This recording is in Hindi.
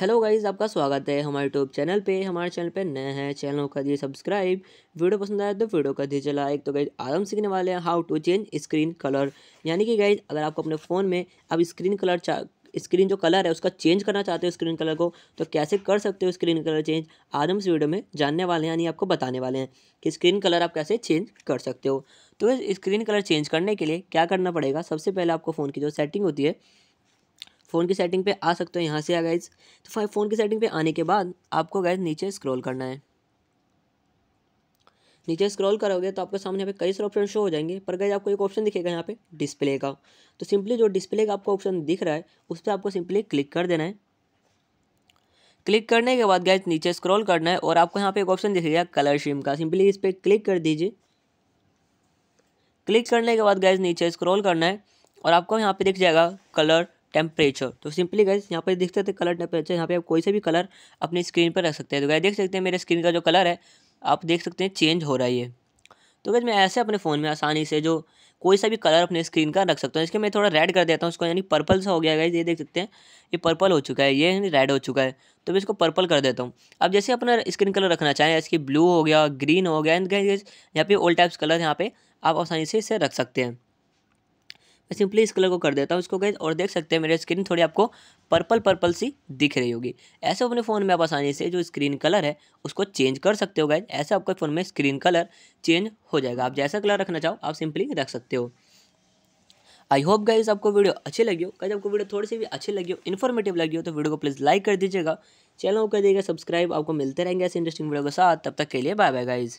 हेलो गाइज आपका स्वागत है हमारे यूट्यूब चैनल पे हमारे चैनल पे नए हैं चैनल कर दिए सब्सक्राइब वीडियो पसंद आया तो वीडियो कर दीजिए लाइक तो गाइज आज हम सीखने वाले हैं how to change screen colour यानी कि गाइज अगर आपको अपने फ़ोन में आप स्क्रीन कलर स्क्रीन जो कलर है उसका चेंज करना चाहते हो स्क्रीन कलर को तो कैसे कर सकते हो स्क्रीन कलर चेंज आज हम इस वीडियो में जानने वाले हैं यानी आपको बताने वाले हैं कि स्क्रीन कलर आप कैसे चेंज कर सकते हो तो स्क्रीन कलर चेंज करने के लिए क्या करना पड़ेगा सबसे पहले आपको फ़ोन की जो सेटिंग होती है फ़ोन की सेटिंग पे आ सकते हो यहाँ से आ गाइज तो फ़ोन की सेटिंग पे आने के बाद आपको गाइज नीचे स्क्रॉल करना है नीचे स्क्रॉल करोगे तो आपके सामने यहाँ पे कई सारे ऑप्शन शो हो जाएंगे पर गाइज आपको एक ऑप्शन दिखेगा यहाँ पे डिस्प्ले का तो सिंपली जो डिस्प्ले का आपको ऑप्शन दिख रहा है उस पर आपको सिंपली क्लिक कर देना है क्लिक करने के बाद गाइज नीचे स्क्रॉल करना है और आपको यहाँ पर एक ऑप्शन दिखेगा कलर शिम का सिंपली इस पर क्लिक कर दीजिए क्लिक करने के बाद गए नीचे स्क्रॉल करना है और आपको यहाँ पे दिख जाएगा कलर टेम्परेचर तो सिंपली गैस यहाँ पर देख सकते हैं कलर टेम्परेचर यहाँ पे आप कोई सा भी कलर अपनी स्क्रीन पर रख सकते हैं तो गैस देख सकते हैं मेरे स्क्रीन का जो कलर है आप देख सकते हैं चेंज हो रहा है ये तो गैस मैं ऐसे अपने फ़ोन में आसानी से जो कोई सा भी कलर अपने स्क्रीन का रख सकता हूँ इसके मैं थोड़ा रेड कर देता हूँ उसको यानी पर्पल सा हो गया गैस ये देख सकते हैं ये पर्पल हो चुका है ये यानी रेड हो चुका है तो मैं इसको पर्पल कर देता हूँ अब जैसे अपना स्क्रीन कलर रखना चाहें इसकी ब्लू हो गया ग्रीन हो गया यहाँ पे ओल्ड टाइप्स कलर यहाँ पर आप आसानी से इसे रख सकते हैं मैं सिंपली इस कलर को कर देता हूँ इसको गैस और देख सकते हैं मेरे स्क्रीन थोड़ी आपको पर्पल पर्पल सी दिख रही होगी ऐसे अपने फ़ोन में आप आसानी से जो स्क्रीन कलर है उसको चेंज कर सकते हो गैस ऐसे आपके फ़ोन में स्क्रीन कलर चेंज हो जाएगा आप जैसा कलर रखना चाहो आप सिंपली रख सकते हो आई होप गाइज आपको वीडियो अच्छी लगी हो गाइज आपको वीडियो थोड़ी सी भी अच्छी लगी हो इन्फॉर्मेटिव लगी हो तो वीडियो को प्लीज़ लाइक कर दीजिएगा चैनल को कर दीजिएगा सब्सक्राइब आपको मिलते रहेंगे ऐसे इंटरेस्टिंग वीडियो के साथ तब तक के लिए बाय बाय गाइज़